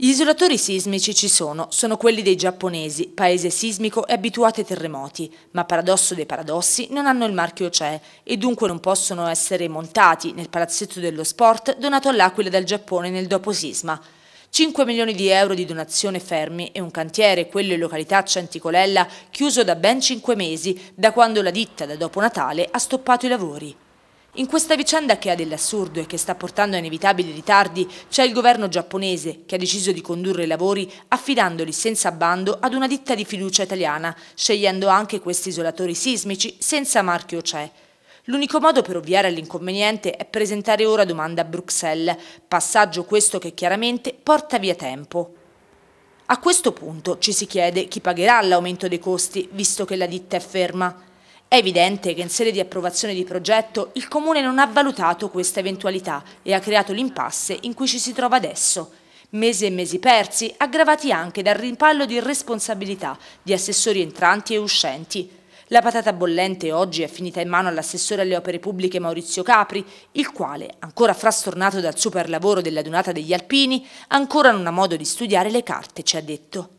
Gli isolatori sismici ci sono, sono quelli dei giapponesi, paese sismico e abituati ai terremoti, ma paradosso dei paradossi non hanno il marchio CE e dunque non possono essere montati nel palazzetto dello sport donato all'Aquila dal Giappone nel doposisma. 5 milioni di euro di donazione fermi e un cantiere, quello in località Centicolella, chiuso da ben 5 mesi, da quando la ditta da dopo Natale ha stoppato i lavori. In questa vicenda che ha dell'assurdo e che sta portando a inevitabili ritardi c'è il governo giapponese che ha deciso di condurre i lavori affidandoli senza bando ad una ditta di fiducia italiana, scegliendo anche questi isolatori sismici senza marchio CE. L'unico modo per ovviare all'inconveniente è presentare ora domanda a Bruxelles, passaggio questo che chiaramente porta via tempo. A questo punto ci si chiede chi pagherà l'aumento dei costi, visto che la ditta è ferma. È evidente che in sede di approvazione di progetto il Comune non ha valutato questa eventualità e ha creato l'impasse in cui ci si trova adesso. Mesi e mesi persi, aggravati anche dal rimpallo di responsabilità di assessori entranti e uscenti. La patata bollente oggi è finita in mano all'assessore alle opere pubbliche Maurizio Capri, il quale, ancora frastornato dal superlavoro della donata degli alpini, ancora non ha modo di studiare le carte, ci ha detto.